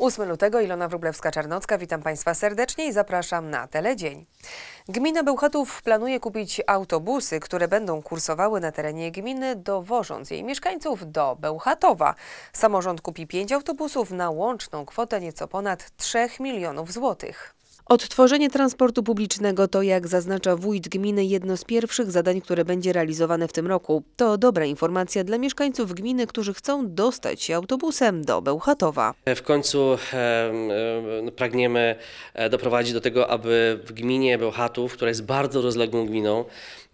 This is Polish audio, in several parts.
8 lutego, Ilona Wróblewska-Czarnocka, witam Państwa serdecznie i zapraszam na Teledzień. Gmina Bełchatów planuje kupić autobusy, które będą kursowały na terenie gminy, dowożąc jej mieszkańców do Bełchatowa. Samorząd kupi 5 autobusów na łączną kwotę nieco ponad 3 milionów złotych. Odtworzenie transportu publicznego to, jak zaznacza wójt gminy, jedno z pierwszych zadań, które będzie realizowane w tym roku. To dobra informacja dla mieszkańców gminy, którzy chcą dostać się autobusem do Bełchatowa. W końcu no, e, pragniemy doprowadzić do tego, aby w gminie Bełchatów, która jest bardzo rozległą gminą,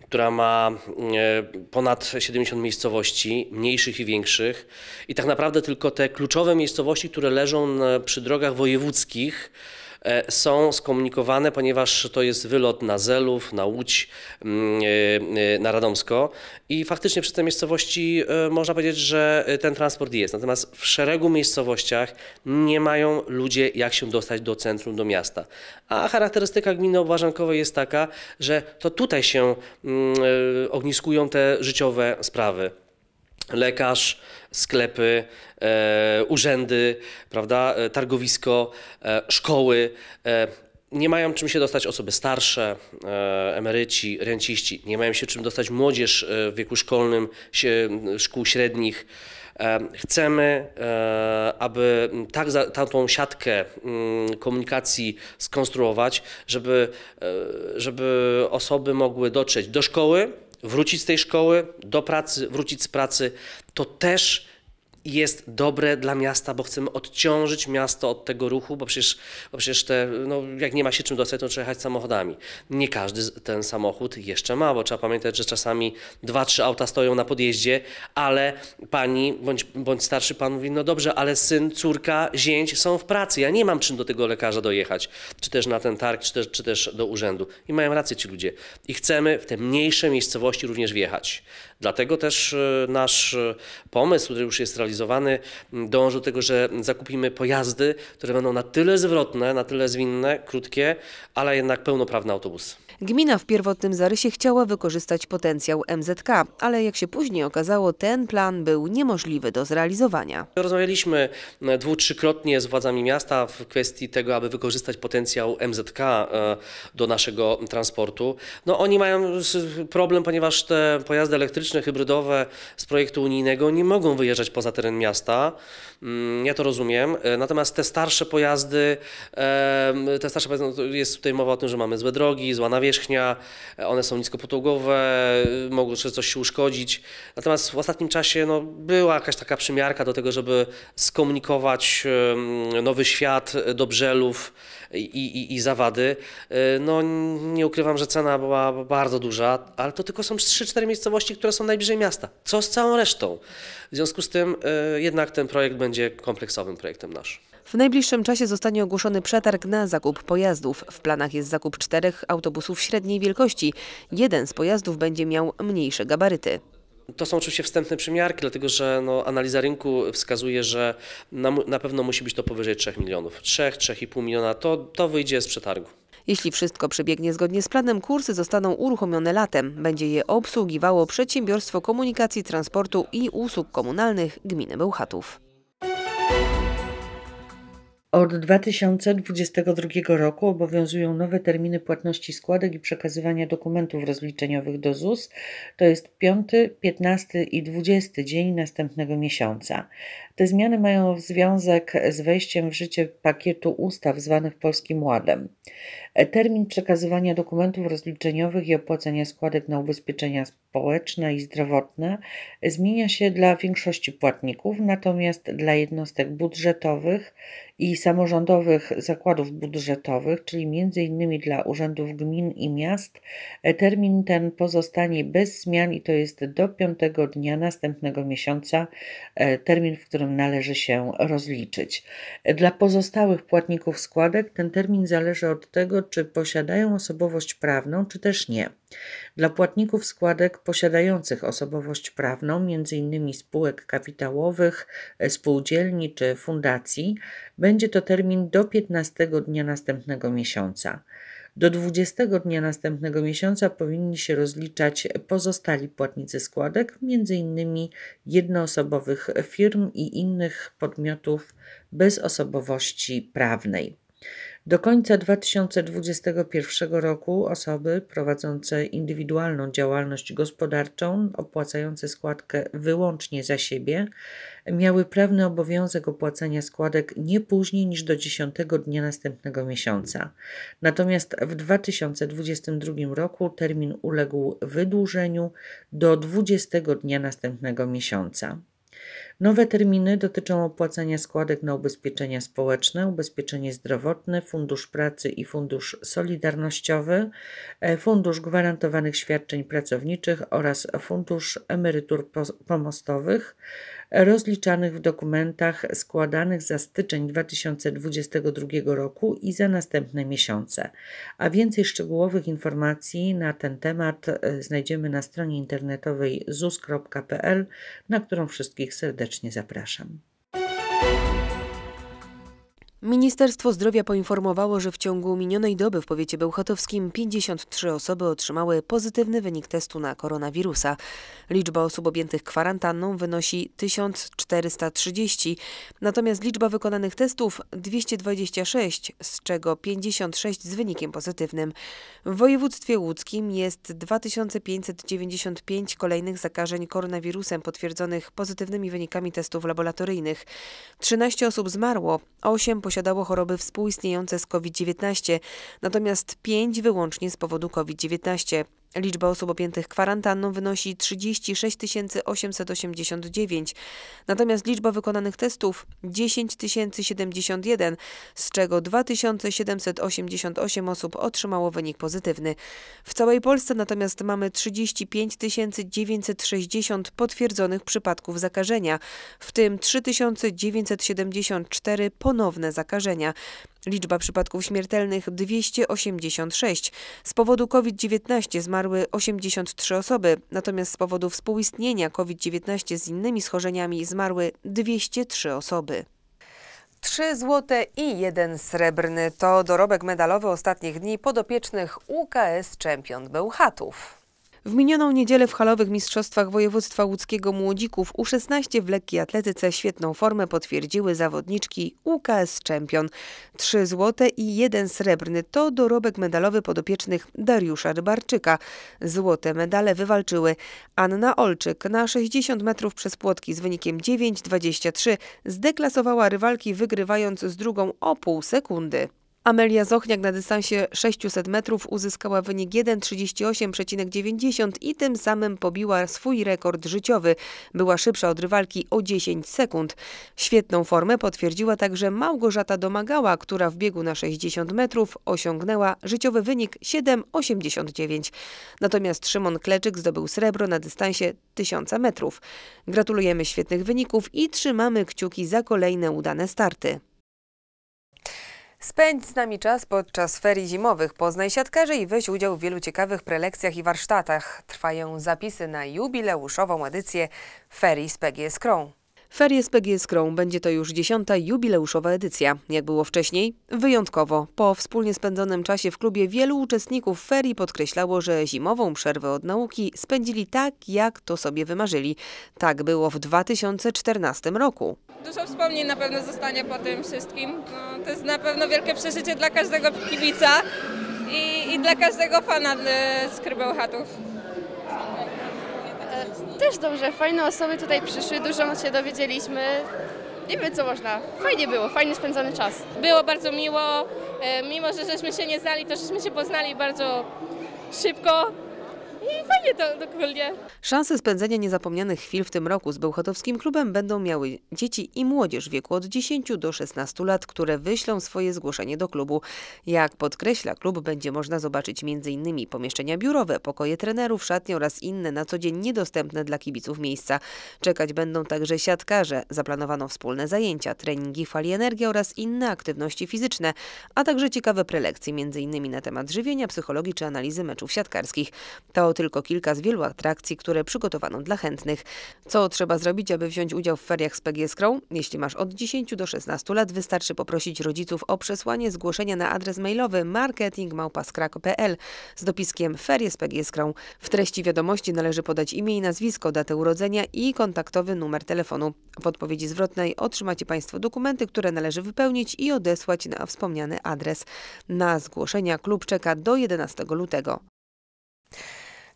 która ma e, ponad 70 miejscowości, mniejszych i większych, i tak naprawdę tylko te kluczowe miejscowości, które leżą przy drogach wojewódzkich, E, są skomunikowane, ponieważ to jest wylot na Zelów, na Łódź, mm, e, e, na Radomsko i faktycznie przy tej miejscowości można powiedzieć, że ten transport jest. Natomiast w szeregu miejscowościach nie mają ludzie jak się dostać do centrum, do miasta. A charakterystyka gminy Obłażankowej jest taka, że to tutaj się mm, ogniskują te życiowe sprawy lekarz, sklepy, e, urzędy, prawda, e, targowisko, e, szkoły. nie mają czym się dostać osoby starsze, emeryci, renciści, nie mają się czym dostać młodzież w wieku szkolnym, szkół średnich. Chcemy, aby tak tą siatkę mm, komunikacji skonstruować, żeby, żeby osoby mogły dotrzeć do szkoły, wrócić z tej szkoły, do pracy, wrócić z pracy, to też jest dobre dla miasta, bo chcemy odciążyć miasto od tego ruchu, bo przecież, bo przecież te, no, jak nie ma się czym dostać, to trzeba jechać samochodami. Nie każdy ten samochód jeszcze ma, bo trzeba pamiętać, że czasami dwa, trzy auta stoją na podjeździe, ale pani bądź, bądź starszy pan mówi, no dobrze, ale syn, córka, zięć są w pracy, ja nie mam czym do tego lekarza dojechać, czy też na ten targ, czy też, czy też do urzędu. I mają rację ci ludzie. I chcemy w te mniejsze miejscowości również wjechać. Dlatego też e, nasz e, pomysł, który już jest realizowany, dąży do tego, że zakupimy pojazdy, które będą na tyle zwrotne, na tyle zwinne, krótkie, ale jednak pełnoprawne autobusy. Gmina w pierwotnym zarysie chciała wykorzystać potencjał MZK, ale jak się później okazało, ten plan był niemożliwy do zrealizowania. Rozmawialiśmy e, dwu, trzykrotnie z władzami miasta w kwestii tego, aby wykorzystać potencjał MZK e, do naszego transportu. No oni mają problem, ponieważ te pojazdy elektryczne, hybrydowe z projektu unijnego nie mogą wyjeżdżać poza teren miasta. Mm, ja to rozumiem. E, natomiast te starsze pojazdy, te starsze pojazdy, no, jest tutaj mowa o tym, że mamy złe drogi, zła nawigacja, nawierzchnia, one są niskopodłogowe, mogą jeszcze coś się uszkodzić. Natomiast w ostatnim czasie no, była jakaś taka przymiarka do tego, żeby skomunikować nowy świat do Brzelów i, i, i Zawady. E, no nie ukrywam, że cena była bardzo duża, ale to tylko są 3-4 miejscowości, które są najbliżej miasta. Co z całą resztą? W związku z tym e, jednak ten projekt będzie kompleksowym projektem naszym. W najbliższym czasie zostanie ogłoszony przetarg na zakup pojazdów. W planach jest zakup czterech autobusów pojazdów średniej wielkości. Jeden z pojazdów będzie miał mniejsze gabaryty. To są oczywiście wstępne przymiarki, dlatego że no, analiza rynku wskazuje, że na, na pewno musi być to powyżej 3 milionów. 3, 3,5 miliona to, to wyjdzie z przetargu. Jeśli wszystko przebiegnie zgodnie z planem, kursy zostaną uruchomione latem. Będzie je obsługiwało Przedsiębiorstwo Komunikacji, Transportu i Usług Komunalnych Gminy Bełchatów. Od 2022 roku obowiązują nowe terminy płatności składek i przekazywania dokumentów rozliczeniowych do ZUS, to jest 5, 15 i 20 dzień następnego miesiąca. Te zmiany mają związek z wejściem w życie pakietu ustaw zwanych Polskim Ładem. Termin przekazywania dokumentów rozliczeniowych i opłacenia składek na ubezpieczenia społeczne i zdrowotne zmienia się dla większości płatników, natomiast dla jednostek budżetowych i samorządowych zakładów budżetowych, czyli m.in. dla urzędów gmin i miast, termin ten pozostanie bez zmian i to jest do piątego dnia następnego miesiąca, e, termin, w którym którym należy się rozliczyć. Dla pozostałych płatników składek ten termin zależy od tego, czy posiadają osobowość prawną, czy też nie. Dla płatników składek posiadających osobowość prawną, m.in. spółek kapitałowych, spółdzielni czy fundacji, będzie to termin do 15 dnia następnego miesiąca. Do 20 dnia następnego miesiąca powinni się rozliczać pozostali płatnicy składek, m.in. jednoosobowych firm i innych podmiotów bez osobowości prawnej. Do końca 2021 roku osoby prowadzące indywidualną działalność gospodarczą, opłacające składkę wyłącznie za siebie, miały prawny obowiązek opłacania składek nie później niż do 10 dnia następnego miesiąca. Natomiast w 2022 roku termin uległ wydłużeniu do 20 dnia następnego miesiąca. Nowe terminy dotyczą opłacania składek na ubezpieczenia społeczne, ubezpieczenie zdrowotne, Fundusz Pracy i Fundusz Solidarnościowy, e, Fundusz Gwarantowanych Świadczeń Pracowniczych oraz Fundusz Emerytur Pomostowych, rozliczanych w dokumentach składanych za styczeń 2022 roku i za następne miesiące. A więcej szczegółowych informacji na ten temat e, znajdziemy na stronie internetowej zus.pl, na którą wszystkich serdecznie zapraszam. Ministerstwo Zdrowia poinformowało, że w ciągu minionej doby w powiecie bełchatowskim 53 osoby otrzymały pozytywny wynik testu na koronawirusa. Liczba osób objętych kwarantanną wynosi 1430, natomiast liczba wykonanych testów 226, z czego 56 z wynikiem pozytywnym. W województwie łódzkim jest 2595 kolejnych zakażeń koronawirusem potwierdzonych pozytywnymi wynikami testów laboratoryjnych. 13 osób zmarło, 8 posiadało posiadało choroby współistniejące z COVID-19, natomiast 5 wyłącznie z powodu COVID-19. Liczba osób objętych kwarantanną wynosi 36 889, natomiast liczba wykonanych testów 10 071, z czego 2788 osób otrzymało wynik pozytywny. W całej Polsce natomiast mamy 35 960 potwierdzonych przypadków zakażenia, w tym 3974 ponowne zakażenia. Liczba przypadków śmiertelnych 286. Z powodu COVID-19 zmarły 83 osoby, natomiast z powodu współistnienia COVID-19 z innymi schorzeniami zmarły 203 osoby. Trzy złote i jeden srebrny to dorobek medalowy ostatnich dni podopiecznych UKS Champion Bełchatów. W minioną niedzielę w halowych mistrzostwach województwa łódzkiego młodzików U16 w lekkiej atletyce świetną formę potwierdziły zawodniczki UKS Champion. Trzy złote i jeden srebrny to dorobek medalowy podopiecznych Dariusza Rybarczyka. Złote medale wywalczyły Anna Olczyk na 60 metrów przez płotki z wynikiem 9,23 zdeklasowała rywalki wygrywając z drugą o pół sekundy. Amelia Zochniak na dystansie 600 metrów uzyskała wynik 1.38,90 i tym samym pobiła swój rekord życiowy. Była szybsza od rywalki o 10 sekund. Świetną formę potwierdziła także Małgorzata Domagała, która w biegu na 60 metrów osiągnęła życiowy wynik 7,89. Natomiast Szymon Kleczyk zdobył srebro na dystansie 1000 metrów. Gratulujemy świetnych wyników i trzymamy kciuki za kolejne udane starty. Spędź z nami czas podczas ferii zimowych. Poznaj siatkarzy i weź udział w wielu ciekawych prelekcjach i warsztatach. Trwają zapisy na jubileuszową edycję ferii z PGS Krą. Ferie z PGS Skrą będzie to już dziesiąta jubileuszowa edycja. Jak było wcześniej? Wyjątkowo. Po wspólnie spędzonym czasie w klubie wielu uczestników ferii podkreślało, że zimową przerwę od nauki spędzili tak, jak to sobie wymarzyli. Tak było w 2014 roku. Dużo wspomnień na pewno zostanie po tym wszystkim. No, to jest na pewno wielkie przeżycie dla każdego kibica i, i dla każdego fana e, chatów. Też dobrze, fajne osoby tutaj przyszły, dużo się dowiedzieliśmy. Nie wiem co można. Fajnie było, fajnie spędzony czas. Było bardzo miło, e, mimo że żeśmy się nie znali, to żeśmy się poznali bardzo szybko fajnie to Szanse spędzenia niezapomnianych chwil w tym roku z Bełchatowskim Klubem będą miały dzieci i młodzież w wieku od 10 do 16 lat, które wyślą swoje zgłoszenie do klubu. Jak podkreśla klub, będzie można zobaczyć m.in. pomieszczenia biurowe, pokoje trenerów, szatnie oraz inne na co dzień niedostępne dla kibiców miejsca. Czekać będą także siatkarze. Zaplanowano wspólne zajęcia, treningi fali energii oraz inne aktywności fizyczne, a także ciekawe prelekcje m.in. na temat żywienia, psychologii czy analizy meczów siatkarskich. To tylko kilka z wielu atrakcji, które przygotowano dla chętnych. Co trzeba zrobić, aby wziąć udział w feriach z PG Jeśli masz od 10 do 16 lat, wystarczy poprosić rodziców o przesłanie zgłoszenia na adres mailowy marketingmałpaskrak.pl z dopiskiem ferie z PG W treści wiadomości należy podać imię i nazwisko, datę urodzenia i kontaktowy numer telefonu. W odpowiedzi zwrotnej otrzymacie Państwo dokumenty, które należy wypełnić i odesłać na wspomniany adres. Na zgłoszenia klub czeka do 11 lutego.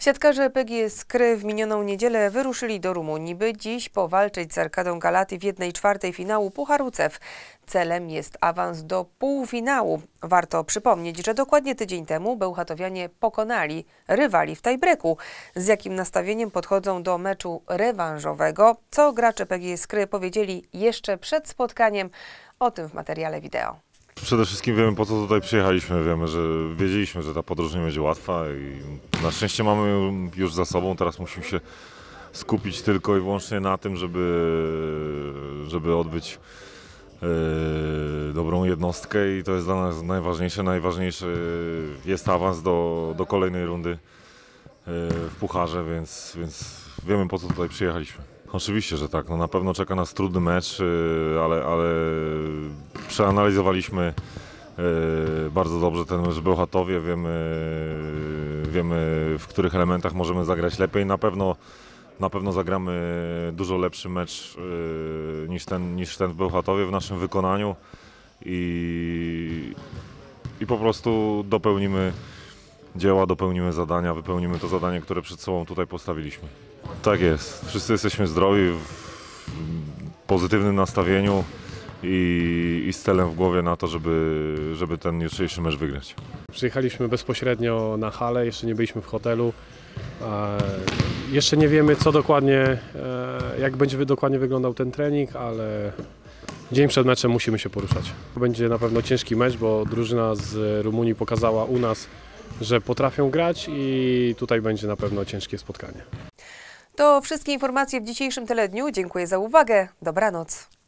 Siatkarze PGS Kry w minioną niedzielę wyruszyli do Rumunii, by dziś powalczyć z Arkadą Galaty w 1 czwartej finału Pucharu CEF. Celem jest awans do półfinału. Warto przypomnieć, że dokładnie tydzień temu Bełchatowianie pokonali rywali w tajbreku. Z jakim nastawieniem podchodzą do meczu rewanżowego, co gracze PGS Kry powiedzieli jeszcze przed spotkaniem, o tym w materiale wideo przede wszystkim wiemy po co tutaj przyjechaliśmy, wiemy, że wiedzieliśmy, że ta podróż nie będzie łatwa i na szczęście mamy ją już za sobą, teraz musimy się skupić tylko i wyłącznie na tym, żeby, żeby odbyć yy, dobrą jednostkę i to jest dla nas najważniejsze. Najważniejszy jest awans do, do kolejnej rundy yy, w Pucharze, więc, więc wiemy po co tutaj przyjechaliśmy. Oczywiście, że tak. No na pewno czeka nas trudny mecz, y, ale, ale przeanalizowaliśmy y, bardzo dobrze ten mecz Bełchatowie. Wiemy, y, wiemy, w których elementach możemy zagrać lepiej. Na pewno, na pewno zagramy dużo lepszy mecz niż ten, niż ten w Bełchatowie w naszym wykonaniu i, i po prostu dopełnimy dzieła, dopełnimy zadania, wypełnimy to zadanie, które przed sobą tutaj postawiliśmy. Tak jest. Wszyscy jesteśmy zdrowi, w pozytywnym nastawieniu i, i z celem w głowie na to, żeby, żeby ten jutrzejszy mecz wygrać. Przyjechaliśmy bezpośrednio na halę, jeszcze nie byliśmy w hotelu. E, jeszcze nie wiemy, co dokładnie, e, jak będzie dokładnie wyglądał ten trening, ale dzień przed meczem musimy się poruszać. Będzie na pewno ciężki mecz, bo drużyna z Rumunii pokazała u nas, że potrafią grać i tutaj będzie na pewno ciężkie spotkanie. To wszystkie informacje w dzisiejszym Teledniu. Dziękuję za uwagę. Dobranoc.